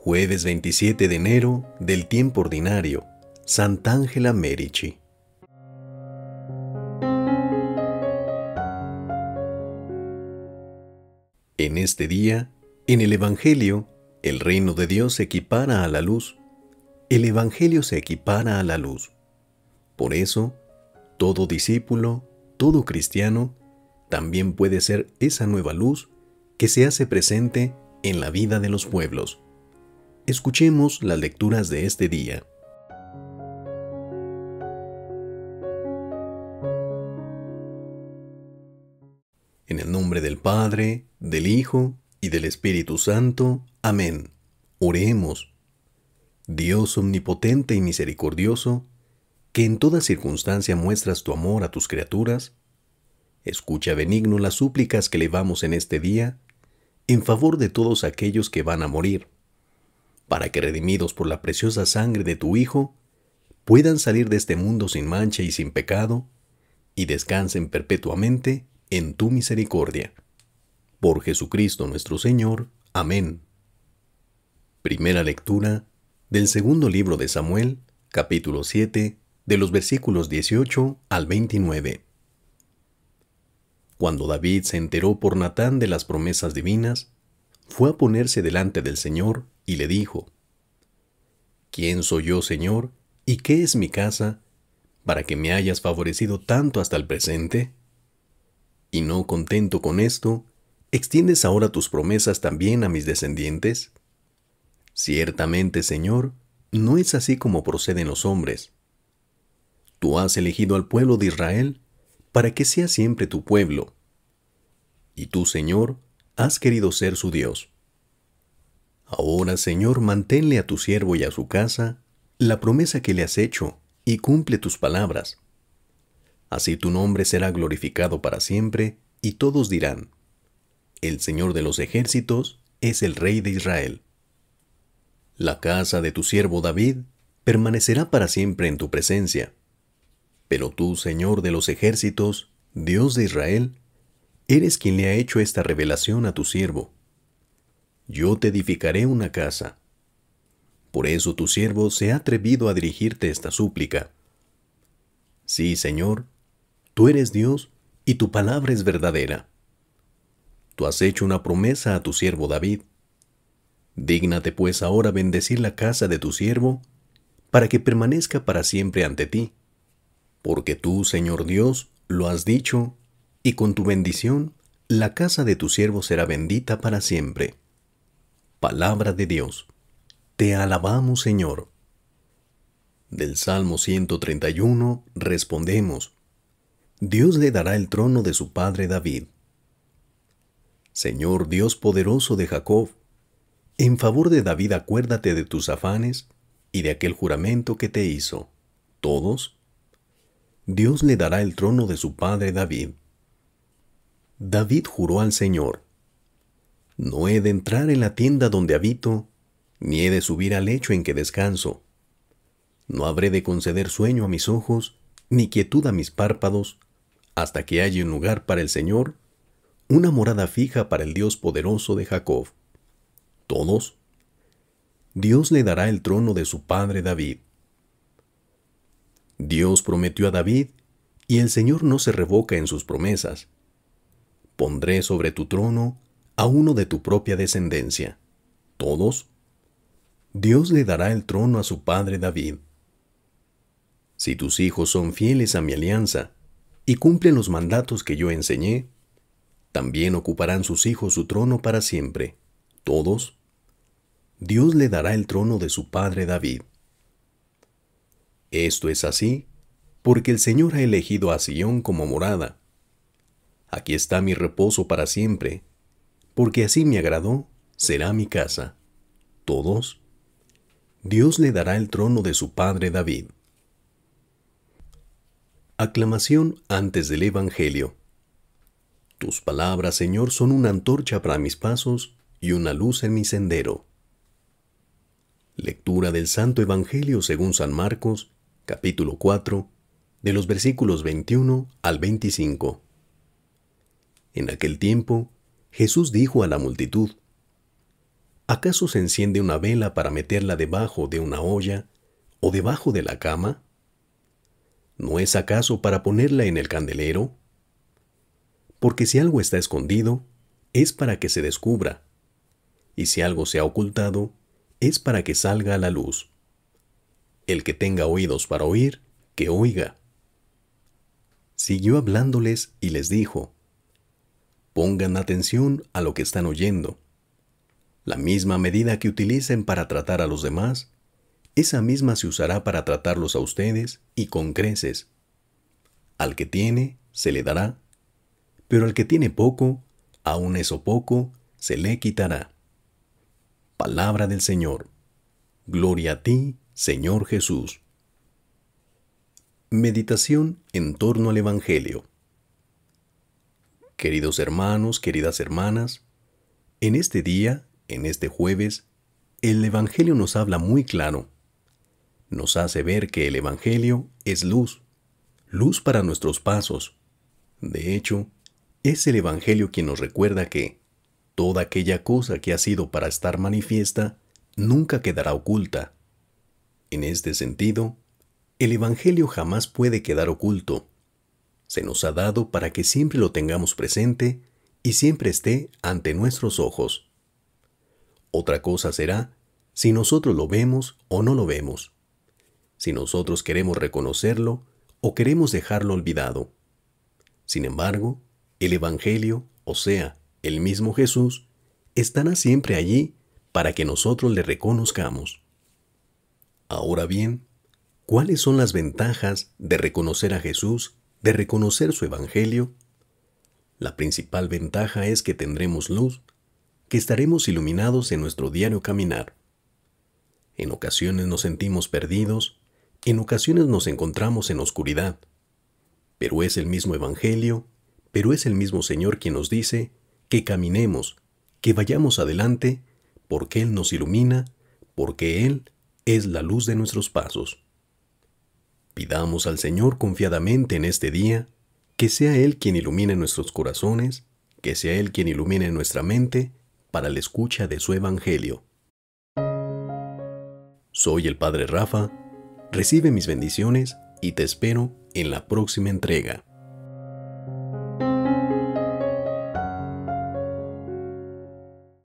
Jueves 27 de enero del tiempo ordinario, Sant'Angela Merici. En este día, en el Evangelio, el reino de Dios se equipara a la luz. El Evangelio se equipara a la luz. Por eso, todo discípulo, todo cristiano, también puede ser esa nueva luz que se hace presente en la vida de los pueblos. Escuchemos las lecturas de este día. En el nombre del Padre, del Hijo y del Espíritu Santo. Amén. Oremos. Dios omnipotente y misericordioso, que en toda circunstancia muestras tu amor a tus criaturas, escucha benigno las súplicas que le vamos en este día en favor de todos aquellos que van a morir para que redimidos por la preciosa sangre de tu Hijo, puedan salir de este mundo sin mancha y sin pecado, y descansen perpetuamente en tu misericordia. Por Jesucristo nuestro Señor. Amén. Primera lectura del segundo libro de Samuel, capítulo 7, de los versículos 18 al 29. Cuando David se enteró por Natán de las promesas divinas, fue a ponerse delante del Señor y le dijo, ¿Quién soy yo, Señor, y qué es mi casa, para que me hayas favorecido tanto hasta el presente? Y no contento con esto, ¿extiendes ahora tus promesas también a mis descendientes? Ciertamente, Señor, no es así como proceden los hombres. Tú has elegido al pueblo de Israel para que sea siempre tu pueblo. Y tú, Señor, has querido ser su Dios. Ahora, Señor, manténle a tu siervo y a su casa la promesa que le has hecho, y cumple tus palabras. Así tu nombre será glorificado para siempre, y todos dirán, El Señor de los ejércitos es el Rey de Israel. La casa de tu siervo David permanecerá para siempre en tu presencia. Pero tú, Señor de los ejércitos, Dios de Israel, eres quien le ha hecho esta revelación a tu siervo yo te edificaré una casa. Por eso tu siervo se ha atrevido a dirigirte esta súplica. Sí, Señor, tú eres Dios y tu palabra es verdadera. Tú has hecho una promesa a tu siervo David. Dígnate pues ahora bendecir la casa de tu siervo, para que permanezca para siempre ante ti. Porque tú, Señor Dios, lo has dicho, y con tu bendición, la casa de tu siervo será bendita para siempre. Palabra de Dios. Te alabamos, Señor. Del Salmo 131 respondemos, Dios le dará el trono de su padre David. Señor Dios poderoso de Jacob, en favor de David acuérdate de tus afanes y de aquel juramento que te hizo. Todos. Dios le dará el trono de su padre David. David juró al Señor, no he de entrar en la tienda donde habito, ni he de subir al lecho en que descanso. No habré de conceder sueño a mis ojos, ni quietud a mis párpados, hasta que haya un lugar para el Señor, una morada fija para el Dios poderoso de Jacob. Todos. Dios le dará el trono de su padre David. Dios prometió a David, y el Señor no se revoca en sus promesas. Pondré sobre tu trono a uno de tu propia descendencia. ¿Todos? Dios le dará el trono a su padre David. Si tus hijos son fieles a mi alianza y cumplen los mandatos que yo enseñé, también ocuparán sus hijos su trono para siempre. ¿Todos? Dios le dará el trono de su padre David. Esto es así porque el Señor ha elegido a Sion como morada. Aquí está mi reposo para siempre, porque así me agradó, será mi casa. Todos. Dios le dará el trono de su padre David. Aclamación antes del Evangelio. Tus palabras, Señor, son una antorcha para mis pasos y una luz en mi sendero. Lectura del Santo Evangelio según San Marcos, capítulo 4, de los versículos 21 al 25. En aquel tiempo, Jesús dijo a la multitud, ¿acaso se enciende una vela para meterla debajo de una olla o debajo de la cama? ¿No es acaso para ponerla en el candelero? Porque si algo está escondido, es para que se descubra, y si algo se ha ocultado, es para que salga a la luz. El que tenga oídos para oír, que oiga. Siguió hablándoles y les dijo, Pongan atención a lo que están oyendo. La misma medida que utilicen para tratar a los demás, esa misma se usará para tratarlos a ustedes y con creces. Al que tiene, se le dará, pero al que tiene poco, aun eso poco, se le quitará. Palabra del Señor. Gloria a ti, Señor Jesús. Meditación en torno al Evangelio. Queridos hermanos, queridas hermanas, en este día, en este jueves, el Evangelio nos habla muy claro. Nos hace ver que el Evangelio es luz, luz para nuestros pasos. De hecho, es el Evangelio quien nos recuerda que toda aquella cosa que ha sido para estar manifiesta nunca quedará oculta. En este sentido, el Evangelio jamás puede quedar oculto se nos ha dado para que siempre lo tengamos presente y siempre esté ante nuestros ojos. Otra cosa será si nosotros lo vemos o no lo vemos, si nosotros queremos reconocerlo o queremos dejarlo olvidado. Sin embargo, el Evangelio, o sea, el mismo Jesús, estará siempre allí para que nosotros le reconozcamos. Ahora bien, ¿cuáles son las ventajas de reconocer a Jesús de reconocer su Evangelio, la principal ventaja es que tendremos luz, que estaremos iluminados en nuestro diario caminar. En ocasiones nos sentimos perdidos, en ocasiones nos encontramos en oscuridad, pero es el mismo Evangelio, pero es el mismo Señor quien nos dice que caminemos, que vayamos adelante, porque Él nos ilumina, porque Él es la luz de nuestros pasos. Pidamos al Señor confiadamente en este día que sea Él quien ilumine nuestros corazones, que sea Él quien ilumine nuestra mente para la escucha de su Evangelio. Soy el Padre Rafa, recibe mis bendiciones y te espero en la próxima entrega.